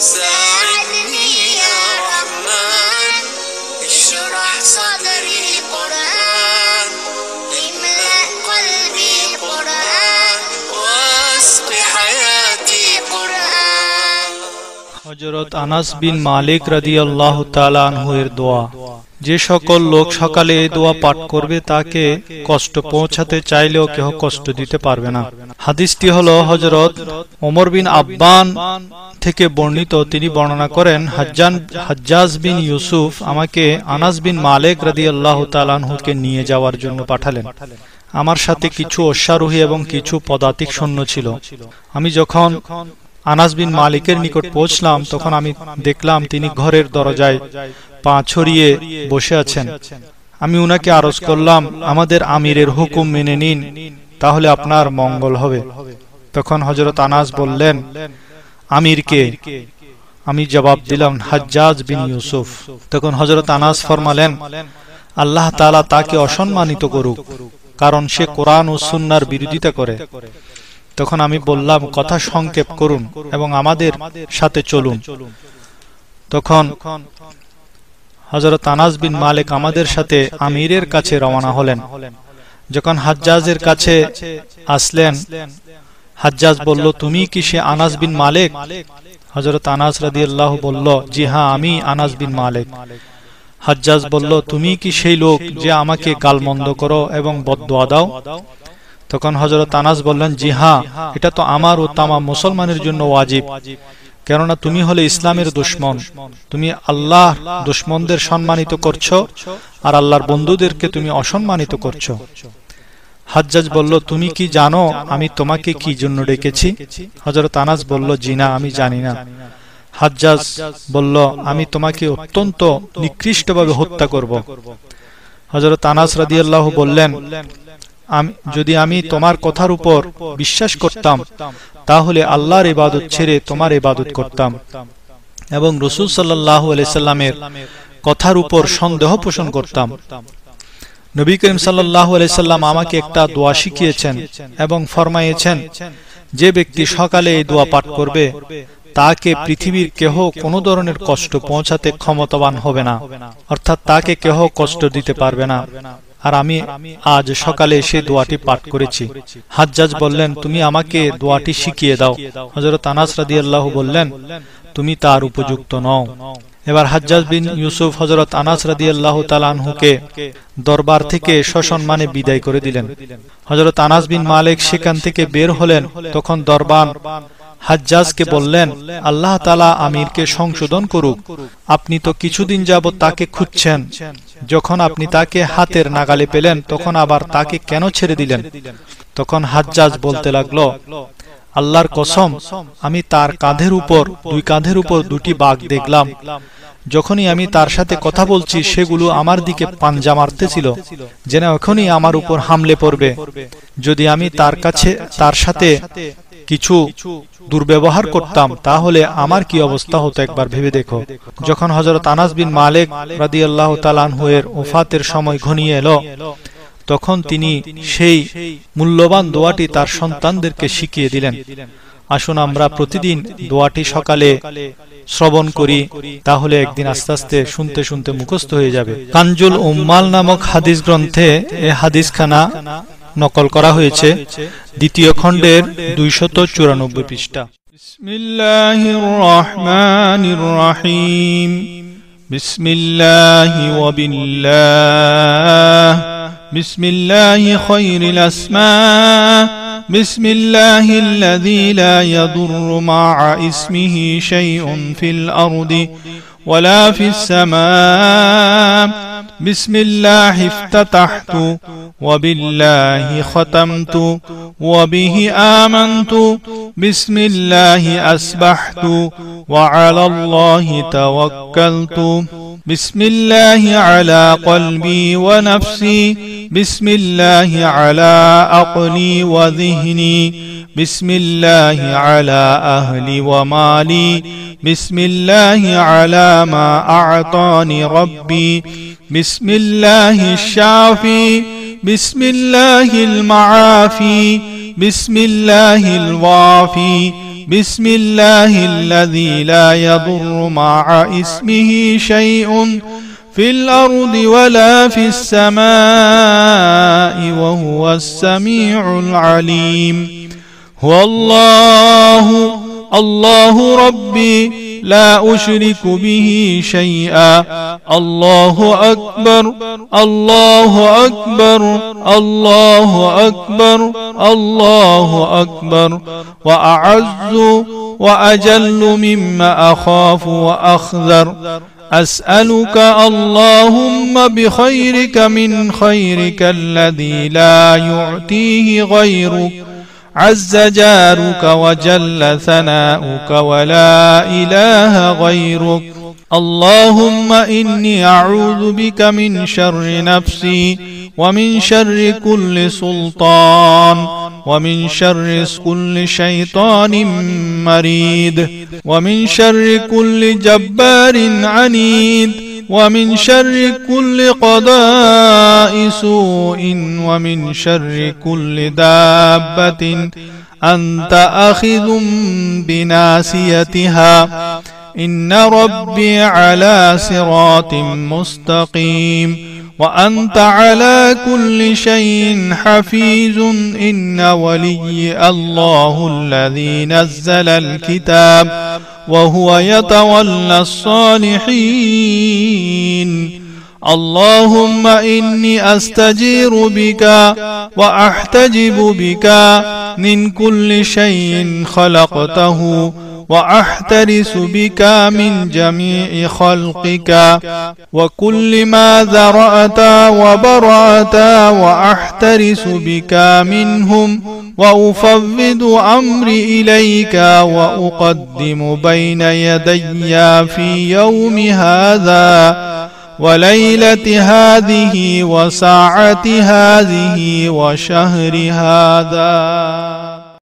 ساعدني يا رحمن اشرح صدري قرآن املأ قلبي قرآن واسقي হজরত আনাস বিন মালিক রাদি আল্লাহ এর দোয়া যে সকল লোক সকালে এই দোয়া পাঠ করবে তাকে কষ্ট পৌঁছাতে চাইলেও কেহ কষ্ট দিতে পারবে না হাদিসটি হল হজরত ওমর বিন আব্বান থেকে বর্ণিত তিনি বর্ণনা করেন হাজান হাজ্জাজ বিন ইউসুফ আমাকে আনাস বিন মালিক রাদি আল্লাহ তালানহুকে নিয়ে যাওয়ার জন্য পাঠালেন আমার সাথে কিছু অশ্বারোহী এবং কিছু পদাতিক সৈন্য ছিল আমি যখন আনাস বিন মালিকের নিকট পৌঁছলাম তখন আমি দেখলাম তিনি ঘরের দরজায় পা ছড়িয়ে বসে আছেন আমি উনাকে আরজ করলাম আমাদের আমিরের হুকুম মেনে নিন তাহলে আপনার মঙ্গল হবে তখন হজরত আনাস বললেন আমিরকে আমি জবাব দিলাম হাজ্জাজ বিন ইউসুফ তখন হজরত আনাস ফরমালেন আল্লাহ তালা তাকে অসম্মানিত করুক কারণ সে কোরআন ও সুন্নার বিরোধিতা করে তখন আমি বললাম কথা সংক্ষেপ করুন এবং আমাদের সাথে চলুন তখন হজরত আনাজ বিন মালিক আমাদের সাথে আমিরের কাছে রওনা হলেন যখন হাজ্জাজের কাছে আসলেন হাজ্জাজ বলল তুমি কি সে আনাজ বিন মালিক হজরত আনাজ রাদি বলল জি হ্যাঁ আমি আনাজ বিন মালিক হাজ্জাজ বলল তুমি কি সেই লোক যে আমাকে গালমন্দ করো এবং বদোয়া দাও তখন হজরত আনাস বললেন জি হ্যাঁ এটা তো আমার ও তামা মুসলমানের জন্য ওয়াজিব কেননা তুমি হলে ইসলামের দুশ্মন তুমি আল্লাহ দুশ্মনদের সম্মানিত করছো আর আল্লাহর বন্ধুদেরকে তুমি অসম্মানিত করছো হাজ্জাজ বলল তুমি কি জানো আমি তোমাকে কি জন্য ডেকেছি হজরত আনাস বলল জিনা আমি জানি না হাজ্জাজ বলল আমি তোমাকে অত্যন্ত নিকৃষ্টভাবে হত্যা করব হজরত আনাস রাদিয়াল্লাহ বললেন যদি আমি তোমার কথার উপর বিশ্বাস করতাম তাহলে আল্লাহর ইবাদত ছেড়ে তোমার ইবাদত করতাম এবং রসুল সাল্লাহ আলাইসাল্লামের কথার উপর সন্দেহ পোষণ করতাম নবী করিম সাল্লাহ আলাইসাল্লাম আমাকে একটা দোয়া শিখিয়েছেন এবং ফরমাইয়েছেন যে ব্যক্তি সকালে এই দোয়া পাঠ করবে তাকে পৃথিবীর কেহ কোনো ধরনের কষ্ট পৌঁছাতে ক্ষমতাবান হবে না অর্থাৎ তাকে কেহ কষ্ট দিতে পারবে না আর আমি আজ সকালে এসে দোয়াটি পাঠ করেছি হাজ্জাজ বললেন তুমি আমাকে দোয়াটি শিখিয়ে দাও হজরত আনাস রাদি আল্লাহ বললেন তুমি তার উপযুক্ত নও এবার হাজ্জাজ বিন ইউসুফ হজরত আনাস রাদি আল্লাহ তালানহুকে দরবার থেকে সসম্মানে বিদায় করে দিলেন হজরত আনাস বিন মালিক সেখান থেকে বের হলেন তখন দরবার হাজ্জাজকে বললেন আল্লাহ তালা আমিরকে সংশোধন করুক আপনি তো কিছুদিন যাব তাকে খুঁজছেন যখন আপনি তাকে হাতের নাগালে পেলেন তখন আবার তাকে কেন ছেড়ে দিলেন তখন হাজ্জাজ বলতে লাগলো আল্লাহর কসম আমি তার কাঁধের উপর দুই কাঁধের উপর দুটি বাঘ দেখলাম যখনই আমি তার সাথে কথা বলছি সেগুলো আমার দিকে পাঞ্জা মারতেছিল যেন এখনই আমার উপর হামলে পড়বে যদি আমি তার কাছে তার সাথে কিছু দুর্ব্যবহার করতাম তাহলে আমার কি অবস্থা হতো একবার ভেবে দেখো যখন হজরত আনাস বিন মালিক রাদি আল্লাহ তালানহের ওফাতের সময় ঘনিয়ে এলো তখন তিনি সেই মূল্যবান দোয়াটি তার সন্তানদেরকে শিখিয়ে দিলেন আসুন আমরা প্রতিদিন দোয়াটি সকালে শ্রবণ করি তাহলে একদিন আস্তে আস্তে শুনতে শুনতে মুখস্থ হয়ে যাবে কাঞ্জুল উম্মাল নামক হাদিস গ্রন্থে এ হাদিসখানা নকল করা হয়েছে দ্বিতীয় খণ্ডের দুইশত চুরানব্বই পৃষ্ঠা بسم الله وبالله بسم الله خير الأسماء بسم الله الذي لا يضر مع اسمه شيء في الأرض ولا في السماء بسم الله افتتحت وبالله ختمت وبه آمنت بسم الله أسبحت وعلى الله توكلت بسم الله على قلبي ونفسي بسم الله على عقلي وذهني بسم الله على أهلي ومالي بسم الله على ما أعطاني ربي بسم الله الشافي بسم الله المعافي بسم الله الوافي بسم الله الذي لا يضر مع اسمه شيء في الأرض ولا في السماء وهو السميع العليم هو الله الله ربي لا أشرك به شيئا الله أكبر الله أكبر الله أكبر الله أكبر وأعز وأجل مما أخاف وأخذر أسألك اللهم بخيرك من خيرك الذي لا يعطيه غيرك عز جارك وجل ثناؤك ولا إله غيرك اللهم إني أعوذ بك من شر نفسي ومن شر كل سلطان ومن شر كل شيطان مريد ومن شر كل جبار عنيد ومن شر كل قضاء سوء ومن شر كل دابة أنت أخذ بناسيتها إن ربي على صراط مستقيم وأنت على كل شيء حفيظ إن ولي الله الذي نزل الكتاب وهو يتولى الصالحين اللهم إني أستجير بك وأحتجب بك من كل شيء خلقته وأحترس بك من جميع خلقك وكل ما ذرأت وبرأت وأحترس بك منهم وأفوض أمري إليك وأقدم بين يدي في يوم هذا وليلة هذه وساعة هذه وشهر هذا